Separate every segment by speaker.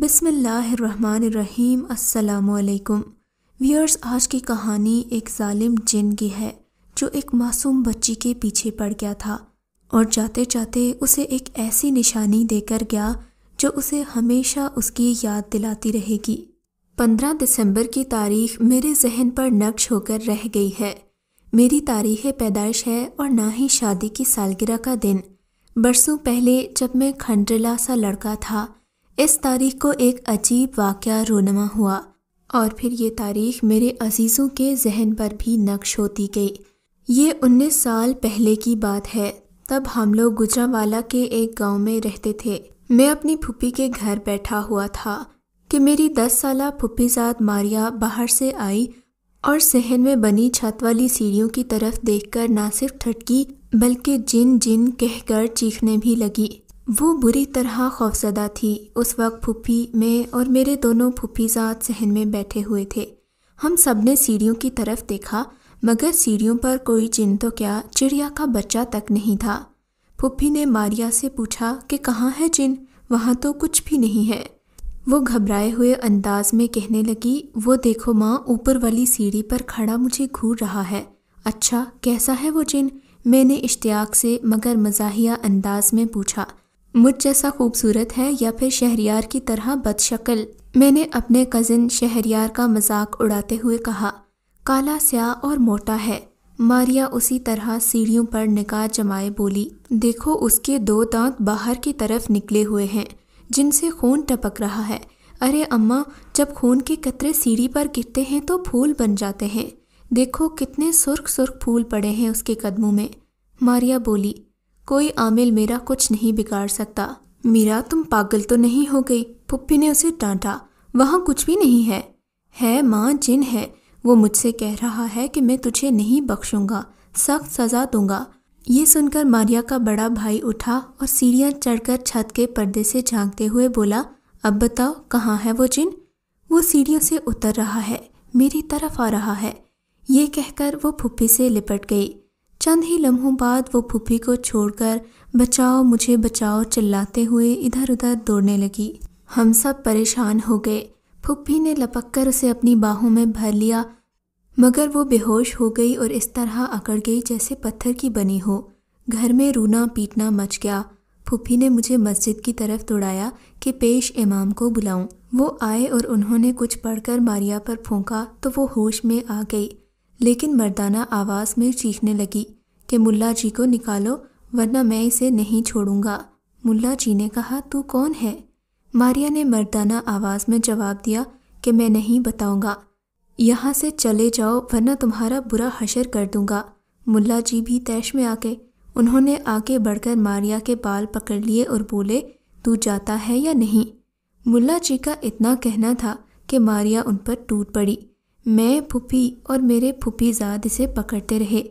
Speaker 1: बिसमीम् अलकुम viewers आज की कहानी एक ालिम जिन की है जो एक मासूम बच्ची के पीछे पड़ गया था और जाते जाते उसे एक ऐसी निशानी देकर गया जो उसे हमेशा उसकी याद दिलाती रहेगी पंद्रह दिसंबर की तारीख मेरे जहन पर नक्श होकर रह गई है मेरी तारीख पैदाइश है और ना ही शादी की सालगिरह का दिन बरसों पहले जब मैं खंडरला सा लड़का था इस तारीख को एक अजीब वाक़ रोनमा हुआ और फिर ये तारीख मेरे अजीज़ों के जहन पर भी नक्श होती गई ये उन्नीस साल पहले की बात है तब हम लोग गुजरावाला के एक गांव में रहते थे मैं अपनी फूपी के घर बैठा हुआ था कि मेरी दस साल फूपीजाद मारिया बाहर से आई और सहन में बनी छत वाली सीढ़ियों की तरफ देखकर ना सिर्फ ठटकी बल्कि जिन जिन कहकर चीखने भी लगी वो बुरी तरह खौफजदा थी उस वक्त फूफी मैं और मेरे दोनों फूफीजाद सहन में बैठे हुए थे हम सब ने सीढ़ियों की तरफ देखा मगर सीढ़ियों पर कोई चिन्ह तो क्या चिड़िया का बच्चा तक नहीं था फूफी ने मारिया से पूछा कि कहाँ है चिन्ह वहाँ तो कुछ भी नहीं है वो घबराए हुए अंदाज में कहने लगी वो देखो माँ ऊपर वाली सीढ़ी पर खड़ा मुझे घूर रहा है अच्छा कैसा है वो चिन्ह मैंने इश्तियाक से मगर मजाहिया अंदाज में पूछा मुझ जैसा खूबसूरत है या फिर शहरियार की तरह बदशक्ल मैंने अपने कज़िन शहरियार का मजाक उड़ाते हुए कहा काला स्याह और मोटा है मारिया उसी तरह सीढ़ियों पर निकाह जमाए बोली देखो उसके दो दांत बाहर की तरफ निकले हुए हैं जिनसे खून टपक रहा है अरे अम्मा जब खून के कतरे सीढ़ी पर गिरते हैं तो फूल बन जाते हैं देखो कितने सुर्ख सुर्ख फूल पड़े हैं उसके कदमों में मारिया बोली कोई आमिल मेरा कुछ नहीं बिगाड़ सकता मीरा तुम पागल तो नहीं हो गई पुप्पी ने उसे डांटा वहाँ कुछ भी नहीं है है माँ जिन है वो मुझसे कह रहा है कि मैं तुझे नहीं बख्शूंगा सख्त सजा दूंगा ये सुनकर मारिया का बड़ा भाई उठा और सीढ़ियाँ चढ़कर छत के पर्दे से झांकते हुए बोला अब बताओ कहाँ है वो जिन वो सीढ़ियों से उतर रहा है मेरी तरफ आ रहा है ये कहकर वो फुप्पी से लिपट गई चंद ही लम्हों बाद वो फूफी को छोड़कर बचाओ मुझे बचाओ चिल्लाते हुए इधर उधर दौड़ने लगी हम सब परेशान हो गए फूफी ने लपक कर उसे अपनी बाहों में भर लिया मगर वो बेहोश हो गई और इस तरह अकड़ गई जैसे पत्थर की बनी हो घर में रोना पीटना मच गया फूफी ने मुझे मस्जिद की तरफ दौड़ाया कि पेश इमाम को बुलाऊं। वो आए और उन्होंने कुछ पढ़कर मारिया पर फूंका तो वो होश में आ गई लेकिन मर्दाना आवाज़ में चीखने लगी कि मुल्ला जी को निकालो वरना मैं इसे नहीं छोड़ूंगा मुल्ला जी ने कहा तू कौन है मारिया ने मर्दाना आवाज़ में जवाब दिया कि मैं नहीं बताऊंगा यहाँ से चले जाओ वरना तुम्हारा बुरा हशर कर दूंगा मुल्ला जी भी तैश में आके उन्होंने आगे बढ़कर मारिया के बाल पकड़ लिए और बोले तू जाता है या नहीं मुल्ला जी का इतना कहना था कि मारिया उन पर टूट पड़ी मैं फूफी और मेरे फूफीजाद इसे पकड़ते रहे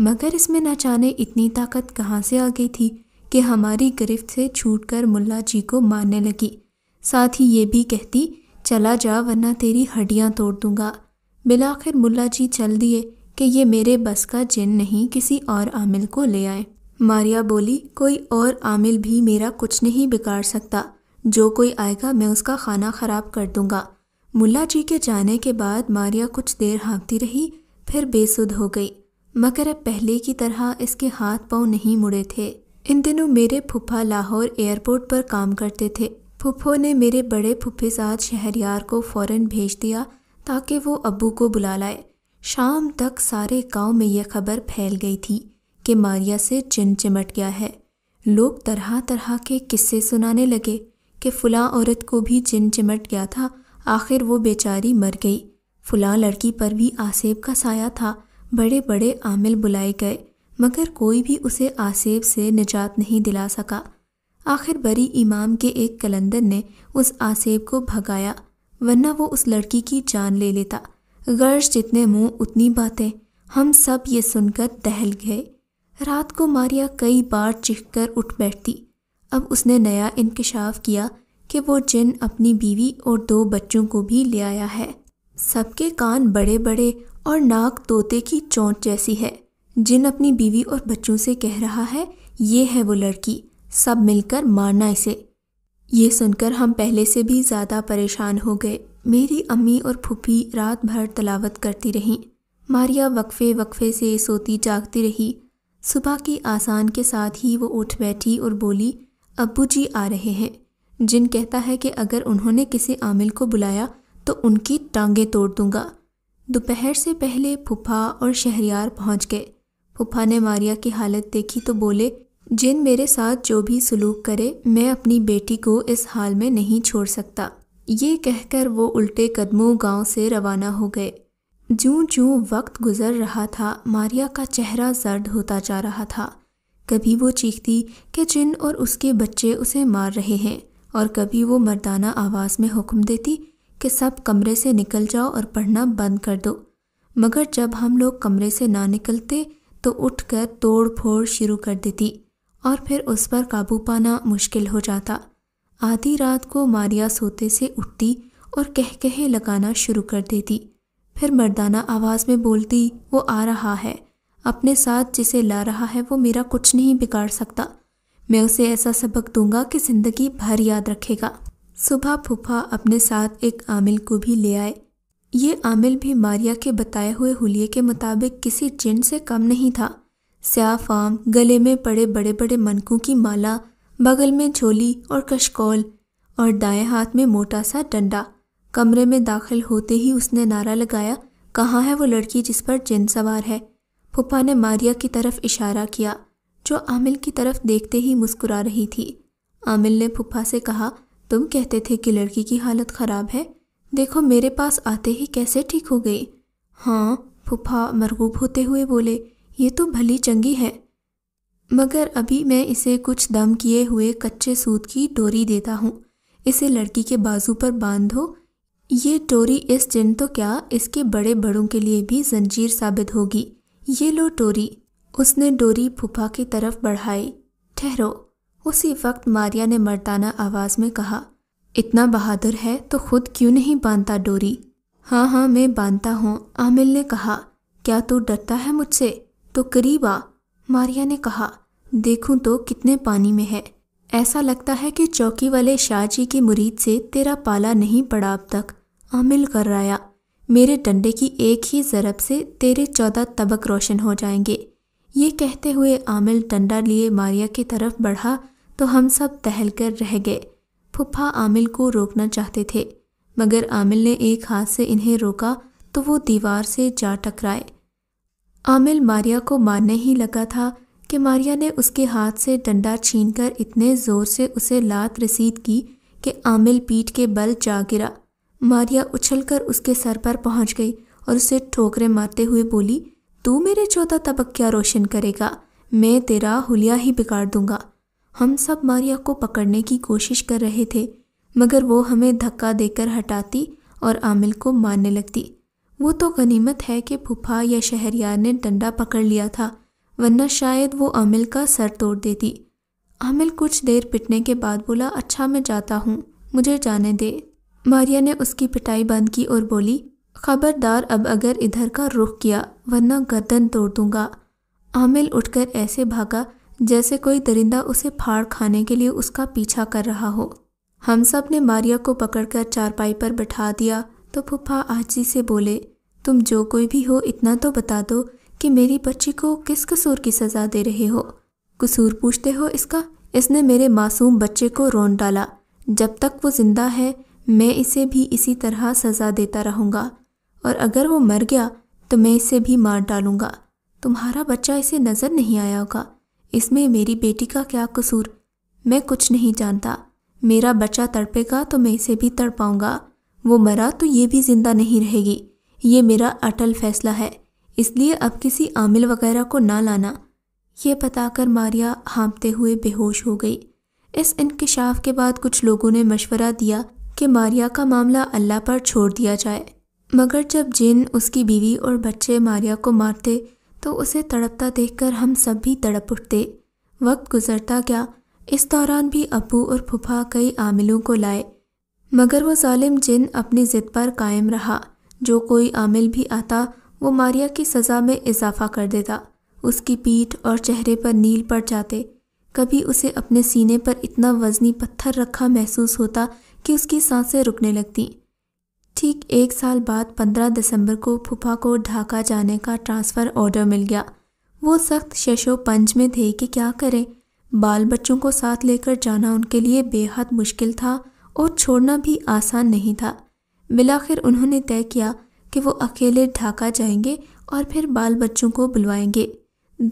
Speaker 1: मगर इसमें न जाने इतनी ताकत कहाँ से आ गई थी कि हमारी गिरफ्त से छूटकर मुल्ला जी को मारने लगी साथ ही ये भी कहती चला जा वरना तेरी हड्डियाँ तोड़ दूंगा बिलाखिर मुल्ला जी चल दिए कि ये मेरे बस का जिन नहीं किसी और आमिल को ले आए मारिया बोली कोई और आमिल भी मेरा कुछ नहीं बिगाड़ सकता जो कोई आएगा मैं उसका खाना ख़राब कर दूंगा मुल्ला जी के जाने के बाद मारिया कुछ देर हाँकती रही फिर बेसुध हो गई मगर अब पहले की तरह इसके हाथ पाँव नहीं मुड़े थे इन दिनों मेरे फुफा लाहौर एयरपोर्ट पर काम करते थे फूफो ने मेरे बड़े फुफे साथ शहरियार को फौरन भेज दिया ताकि वो अबू को बुला लाए शाम तक सारे गांव में यह खबर फैल गई थी कि मारिया से जिन चिमट गया है लोग तरह तरह के किस्से सुनाने लगे कि फुला औरत को भी जिन चिमट गया था आखिर वो बेचारी मर गई फुला लड़की पर भी आसेब का साया था बड़े बड़े आमिल बुलाए गए मगर कोई भी उसे आसेब से निजात नहीं दिला सका आखिर बरी इमाम के एक कलंदर ने उस आसेब को भगाया वरना वो उस लड़की की जान ले लेता गर्ज जितने मुंह उतनी बातें हम सब ये सुनकर दहल गए रात को मारिया कई बार चिख कर उठ बैठती अब उसने नया इंकशाफ किया कि वो जिन अपनी बीवी और दो बच्चों को भी ले आया है सबके कान बड़े बड़े और नाक तोते की चोट जैसी है जिन अपनी बीवी और बच्चों से कह रहा है ये है वो लड़की सब मिलकर मारना इसे ये सुनकर हम पहले से भी ज़्यादा परेशान हो गए मेरी अम्मी और फूफी रात भर तलावत करती रहीं मारिया वक्फे वक्फे से सोती जागती रही सुबह की आसान के साथ ही वो उठ बैठी और बोली अब्बू जी आ रहे हैं जिन कहता है कि अगर उन्होंने किसी आमिल को बुलाया तो उनकी टांगें तोड़ दूंगा दोपहर से पहले फुफा और शहरियार पहुंच गए फुफा ने मारिया की हालत देखी तो बोले जिन मेरे साथ जो भी सलूक करे मैं अपनी बेटी को इस हाल में नहीं छोड़ सकता ये कहकर वो उल्टे कदमों गांव से रवाना हो गए जू जू वक्त गुजर रहा था मारिया का चेहरा जर्द होता जा रहा था कभी वो चीखती कि जिन और उसके बच्चे उसे मार रहे हैं और कभी वो मर्दाना आवाज़ में हुक्म देती कि सब कमरे से निकल जाओ और पढ़ना बंद कर दो मगर जब हम लोग कमरे से ना निकलते तो उठकर तोड़ फोड़ शुरू कर देती और फिर उस पर काबू पाना मुश्किल हो जाता आधी रात को मारिया सोते से उठती और कह कहे लगाना शुरू कर देती फिर मर्दाना आवाज़ में बोलती वो आ रहा है अपने साथ जिसे ला रहा है वो मेरा कुछ नहीं बिगाड़ सकता मैं उसे ऐसा सबक दूंगा कि जिंदगी भर याद रखेगा सुबह फूफा अपने साथ एक आमिल को भी ले आए ये आमिल भी मारिया के बताए हुए हुलिये के मुताबिक किसी जिन से कम नहीं था स्या गले में पड़े बड़े बड़े मनकों की माला बगल में झोली और कशकौल और दाएं हाथ में मोटा सा डंडा कमरे में दाखिल होते ही उसने नारा लगाया कहाँ है वो लड़की जिस पर जिन सवार है फुफा ने मारिया की तरफ इशारा किया जो आमिल की तरफ देखते ही मुस्कुरा रही थी आमिल ने फुफा से कहा तुम कहते थे कि लड़की की हालत ख़राब है देखो मेरे पास आते ही कैसे ठीक हो गई हाँ फुफा मरगूब होते हुए बोले ये तो भली चंगी है मगर अभी मैं इसे कुछ दम किए हुए कच्चे सूत की डोरी देता हूँ इसे लड़की के बाजू पर बांधो ये टोरी इस जिन तो क्या इसके बड़े बड़ों के लिए भी जंजीर साबित होगी ये लो टोरी उसने डोरी फूफा की तरफ बढ़ाई ठहरो उसी वक्त मारिया ने मर्दाना आवाज में कहा इतना बहादुर है तो खुद क्यों नहीं बांधता डोरी हाँ हाँ मैं बांधता हूँ आमिल ने कहा क्या तू डरता है मुझसे तो करीब आ मारिया ने कहा देखूं तो कितने पानी में है ऐसा लगता है कि चौकी वाले शाहजी के मुरीद से तेरा पाला नहीं पड़ा अब तक आमिल कर राया मेरे डंडे की एक ही ज़रब से तेरे चौदह तबक रोशन हो जाएंगे ये कहते हुए आमिल डंडा लिए मारिया की तरफ बढ़ा तो हम सब तहल कर रह गए फुफा आमिल को रोकना चाहते थे मगर आमिल ने एक हाथ से इन्हें रोका तो वो दीवार से जा टकराए आमिल मारिया को मारने ही लगा था कि मारिया ने उसके हाथ से डंडा छीनकर इतने ज़ोर से उसे लात रसीद की कि आमिल पीठ के बल जा गिरा मारिया उछलकर उसके सर पर पहुंच गई और उसे ठोकरें मारते हुए बोली तू मेरे चौथा तबक क्या रोशन करेगा मैं तेरा हुलिया ही बिगाड़ दूंगा हम सब मारिया को पकड़ने की कोशिश कर रहे थे मगर वो हमें धक्का देकर हटाती और आमिल को मारने लगती वो तो गनीमत है कि फुफा या शहरियार ने डंडा पकड़ लिया था वरना शायद वो आमिल का सर तोड़ देती आमिल कुछ देर पिटने के बाद बोला अच्छा मैं जाता हूँ मुझे जाने दे मारिया ने उसकी पिटाई बंद की और बोली खबरदार अब अगर इधर का रुख किया वरना गर्दन तोड़ दूंगा आमिल उठकर ऐसे भागा जैसे कोई दरिंदा उसे फाड़ खाने के लिए उसका पीछा कर रहा हो हम सब ने मारिया को पकड़कर चारपाई पर बैठा दिया तो फुफा आजी से बोले तुम जो कोई भी हो इतना तो बता दो कि मेरी बच्ची को किस कसूर की सज़ा दे रहे हो कसूर पूछते हो इसका इसने मेरे मासूम बच्चे को रोन डाला जब तक वो ज़िंदा है मैं इसे भी इसी तरह सज़ा देता रहूंगा और अगर वो मर गया तो मैं इसे भी मार डालूंगा तुम्हारा बच्चा इसे नज़र नहीं आया होगा इसमें मेरी बेटी का क्या कसूर मैं कुछ नहीं जानता मेरा बच्चा तड़पेगा तो मैं इसे भी तड़पाऊंगा वो मरा तो ये भी ज़िंदा नहीं रहेगी ये मेरा अटल फैसला है इसलिए अब किसी आमिल वगैरह को ना लाना ये बताकर मारिया हाँपते हुए बेहोश हो गई इस इनकशाफ के बाद कुछ लोगों ने मशवरा दिया कि मारिया का मामला अल्लाह पर छोड़ दिया जाए मगर जब जिन उसकी बीवी और बच्चे मारिया को मारते तो उसे तड़पता देखकर हम सब भी तड़प उठते वक्त गुजरता क्या इस दौरान भी अबू और फुफा कई आमिलों को लाए मगर वो जालिम जिन अपनी ज़िद पर कायम रहा जो कोई आमिल भी आता वो मारिया की सज़ा में इजाफा कर देता उसकी पीठ और चेहरे पर नील पड़ जाते कभी उसे अपने सीने पर इतना वजनी पत्थर रखा महसूस होता कि उसकी सांसें रुकने लगतीं ठीक एक साल बाद 15 दिसंबर को फूफा को ढाका जाने का ट्रांसफ़र ऑर्डर मिल गया वो सख्त शशो पंच में थे कि क्या करें बाल बच्चों को साथ लेकर जाना उनके लिए बेहद मुश्किल था और छोड़ना भी आसान नहीं था बिलाखिर उन्होंने तय किया कि वो अकेले ढाका जाएंगे और फिर बाल बच्चों को बुलवाएंगे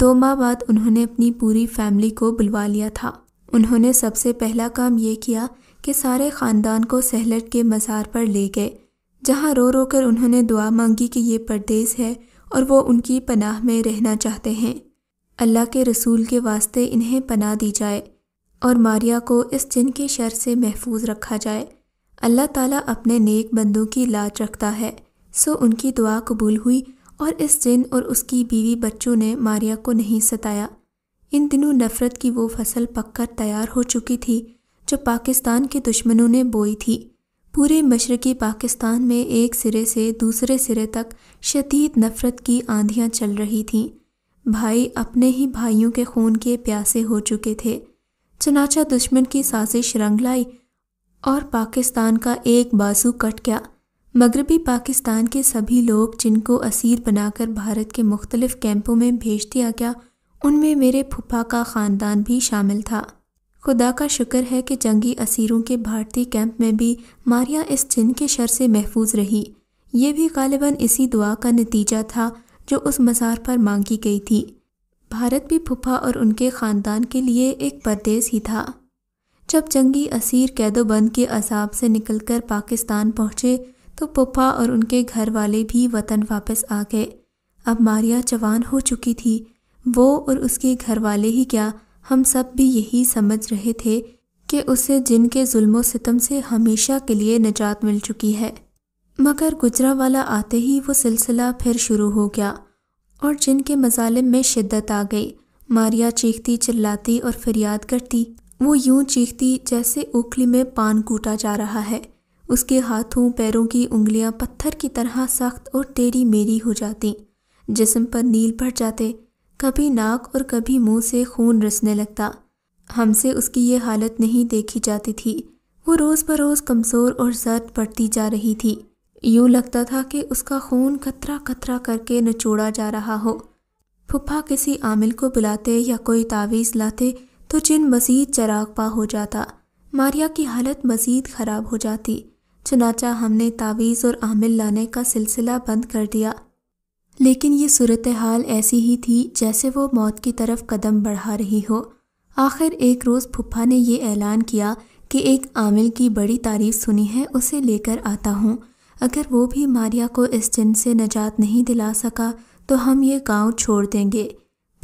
Speaker 1: दो माह बाद उन्होंने अपनी पूरी फैमिली को बुलवा लिया था उन्होंने सबसे पहला काम ये किया कि सारे ख़ानदान को सहलट के मज़ार पर ले गए जहाँ रो रो कर उन्होंने दुआ मांगी कि ये परदेस है और वो उनकी पनाह में रहना चाहते हैं अल्लाह के रसूल के वास्ते इन्हें पनाह दी जाए और मारिया को इस जिन के शर से महफूज रखा जाए अल्लाह ताला अपने नेक बंदों की लाज रखता है सो उनकी दुआ कबूल हुई और इस जिन और उसकी बीवी बच्चों ने मारिया को नहीं सताया इन दिनों नफ़रत की वो फसल पककर तैयार हो चुकी थी जो पाकिस्तान के दुश्मनों ने बोई थी पूरे मशरक़ी पाकिस्तान में एक सिरे से दूसरे सिरे तक शदीद नफ़रत की आंधियां चल रही थीं भाई अपने ही भाइयों के खून के प्यासे हो चुके थे चनाचा दुश्मन की साजिश रंग लाई और पाकिस्तान का एक बाजू कट गया मगरबी पाकिस्तान के सभी लोग जिनको असीर बनाकर भारत के मुख्तलिफ़ कैंपों में भेज दिया गया उनमें मेरे फुफा का ख़ानदान भी शामिल था खुदा का शुक्र है कि जंगी असीरों के भारतीय कैंप में भी मारिया इस जिन के शर से महफूज रही ये भी गालिबा इसी दुआ का नतीजा था जो उस मज़ार पर मांगी गई थी भारत भी फुफा और उनके ख़ानदान के लिए एक परदेस ही था जब जंगी असीर कैदोबंद के अजाब से निकलकर पाकिस्तान पहुंचे तो पुप्पा और उनके घर वाले भी वतन वापस आ गए अब मारिया जवान हो चुकी थी वो और उसके घर वाले ही क्या हम सब भी यही समझ रहे थे कि उसे जिनके जुल्मों सितम से हमेशा के लिए निजात मिल चुकी है मगर गुजरा वाला आते ही वो सिलसिला फिर शुरू हो गया और जिनके मजालिम में शिद्दत आ गई मारिया चीखती चिल्लाती और फरियाद करती वो यूं चीखती जैसे उखली में पान कूटा जा रहा है उसके हाथों पैरों की उंगलियां पत्थर की तरह सख्त और टेढ़ी मेरी हो जाती जिसम पर नील पड़ जाते कभी नाक और कभी मुंह से खून रसने लगता हमसे उसकी ये हालत नहीं देखी जाती थी वो रोज़ बरोज कमज़ोर और जर्द पड़ती जा रही थी यूं लगता था कि उसका खून कतरा कतरा करके नचोड़ा जा रहा हो फुफा किसी आमिल को बुलाते या कोई तावीज़ लाते तो जिन मज़ीद चरागपा हो जाता मारिया की हालत मज़ीद ख़राब हो जाती चनाचा हमने तावीज़ और आमिल लाने का सिलसिला बंद कर दिया लेकिन ये सूरत हाल ऐसी ही थी जैसे वो मौत की तरफ कदम बढ़ा रही हो आखिर एक रोज़ फुफा ने यह ऐलान किया कि एक आमिल की बड़ी तारीफ सुनी है उसे लेकर आता हूँ अगर वो भी मारिया को इस जिन से नजात नहीं दिला सका तो हम ये गांव छोड़ देंगे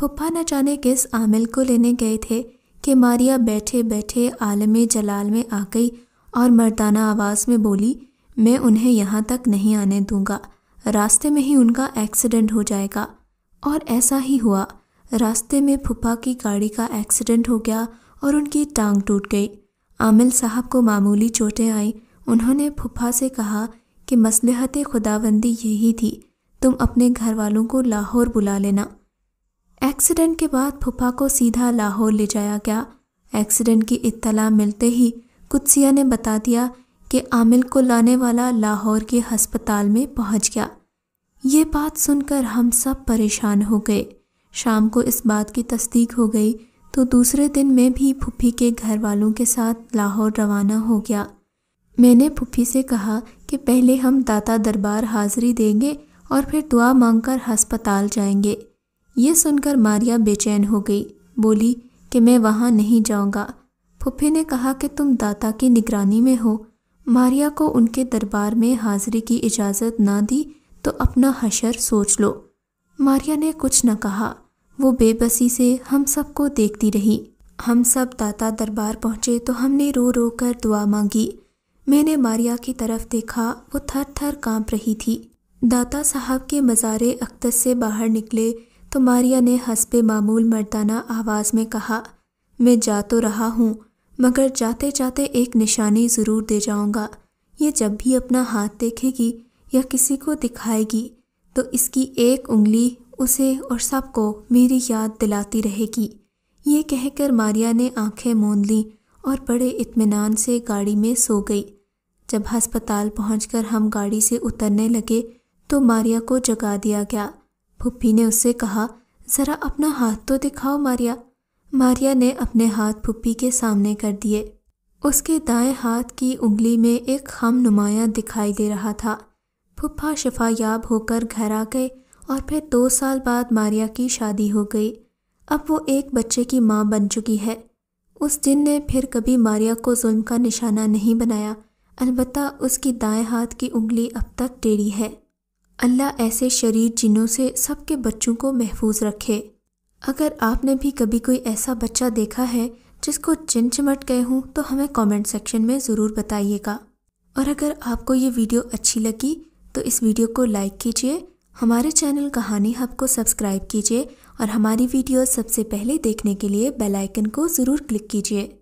Speaker 1: फुफा न जाने किस आमिल को लेने गए थे कि मारिया बैठे बैठे आलम जलाल में आ गई और मर्दाना आवाज़ में बोली मैं उन्हें यहाँ तक नहीं आने दूंगा रास्ते में ही उनका एक्सीडेंट हो जाएगा और ऐसा ही हुआ रास्ते में फुफा की गाड़ी का एक्सीडेंट हो गया और उनकी टांग टूट गई आमिल साहब को मामूली चोटें आई उन्होंने फुफा से कहा कि मसलहत खुदाबंदी यही थी तुम अपने घर वालों को लाहौर बुला लेना एक्सीडेंट के बाद फुफा को सीधा लाहौर ले जाया गया एक्सीडेंट की इत्तला मिलते ही कुत्सिया ने बता दिया कि आमिल को लाने वाला लाहौर के हस्पताल में पहुंच गया ये बात सुनकर हम सब परेशान हो गए शाम को इस बात की तस्दीक हो गई तो दूसरे दिन मैं भी फुफी के घर वालों के साथ लाहौर रवाना हो गया मैंने फुफी से कहा कि पहले हम दाता दरबार हाजिरी देंगे और फिर दुआ मांगकर हस्पताल जाएंगे ये सुनकर मारिया बेचैन हो गई बोली कि मैं वहाँ नहीं जाऊँगा फुफी ने कहा कि तुम दाता की निगरानी में हो मारिया को उनके दरबार में हाजिरी की इजाज़त ना दी तो अपना हशर सोच लो मारिया ने कुछ न कहा वो बेबसी से हम सबको देखती रही हम सब दाता दरबार पहुँचे तो हमने रो रो कर दुआ मांगी मैंने मारिया की तरफ देखा वो थर थर काँप रही थी दाता साहब के मज़ार अख्तर से बाहर निकले तो मारिया ने हंसपे मामूल मर्दाना आवाज़ में कहा मैं जा तो रहा हूँ मगर जाते जाते एक निशानी ज़रूर दे जाऊंगा ये जब भी अपना हाथ देखेगी या किसी को दिखाएगी तो इसकी एक उंगली उसे और सबको मेरी याद दिलाती रहेगी ये कहकर मारिया ने आंखें मूंद ली और बड़े इत्मीनान से गाड़ी में सो गई जब हस्पताल पहुंचकर हम गाड़ी से उतरने लगे तो मारिया को जगा दिया गया भुप्पी ने उससे कहा ज़रा अपना हाथ तो दिखाओ मारिया मारिया ने अपने हाथ पुप्पी के सामने कर दिए उसके दाएं हाथ की उंगली में एक खम नुमाया दिखाई दे रहा था पुप्पा शफायाब होकर घर आ गए और फिर दो साल बाद मारिया की शादी हो गई अब वो एक बच्चे की माँ बन चुकी है उस दिन ने फिर कभी मारिया को जुल्म का निशाना नहीं बनाया अलबत् उसकी दाएं हाथ की उंगली अब तक टेढ़ी है अल्लाह ऐसे शरीर जिनों से सबके बच्चों को महफूज रखे अगर आपने भी कभी कोई ऐसा बच्चा देखा है जिसको चिन चिमट गए हों तो हमें कमेंट सेक्शन में ज़रूर बताइएगा और अगर आपको ये वीडियो अच्छी लगी तो इस वीडियो को लाइक कीजिए हमारे चैनल कहानी हब को सब्सक्राइब कीजिए और हमारी वीडियो सबसे पहले देखने के लिए बेलाइकन को ज़रूर क्लिक कीजिए